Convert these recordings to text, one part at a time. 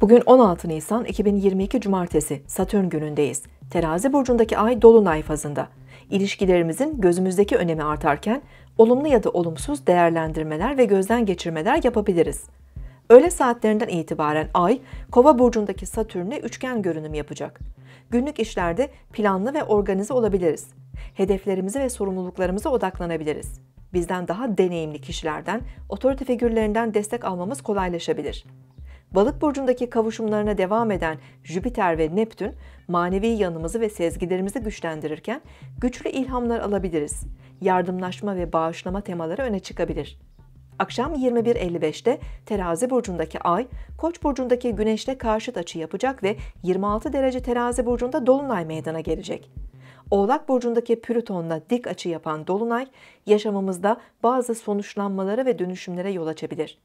Bugün 16 Nisan 2022 Cumartesi Satürn günündeyiz. Terazi burcundaki ay dolunay fazında. İlişkilerimizin gözümüzdeki önemi artarken olumlu ya da olumsuz değerlendirmeler ve gözden geçirmeler yapabiliriz. Öğle saatlerinden itibaren ay Kova burcundaki Satürn'e üçgen görünüm yapacak. Günlük işlerde planlı ve organize olabiliriz. Hedeflerimize ve sorumluluklarımıza odaklanabiliriz. Bizden daha deneyimli kişilerden, otorite figürlerinden destek almamız kolaylaşabilir. Balık burcundaki kavuşumlarına devam eden Jüpiter ve Neptün manevi yanımızı ve sezgilerimizi güçlendirirken güçlü ilhamlar alabiliriz. Yardımlaşma ve bağışlama temaları öne çıkabilir. Akşam 21.55'te Terazi burcundaki Ay, Koç burcundaki Güneş'le karşıt açı yapacak ve 26 derece Terazi burcunda dolunay meydana gelecek. Oğlak burcundaki Plüton'la dik açı yapan dolunay yaşamımızda bazı sonuçlanmalara ve dönüşümlere yol açabilir.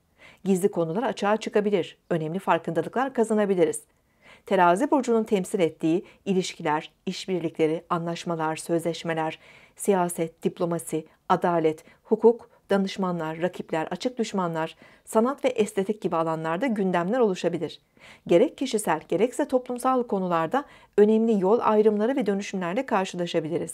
Gizli konular açığa çıkabilir. Önemli farkındalıklar kazanabiliriz. Terazi burcunun temsil ettiği ilişkiler, işbirlikleri, anlaşmalar, sözleşmeler, siyaset, diplomasi, adalet, hukuk, danışmanlar, rakipler, açık düşmanlar, sanat ve estetik gibi alanlarda gündemler oluşabilir. Gerek kişisel gerekse toplumsal konularda önemli yol ayrımları ve dönüşümlerle karşılaşabiliriz.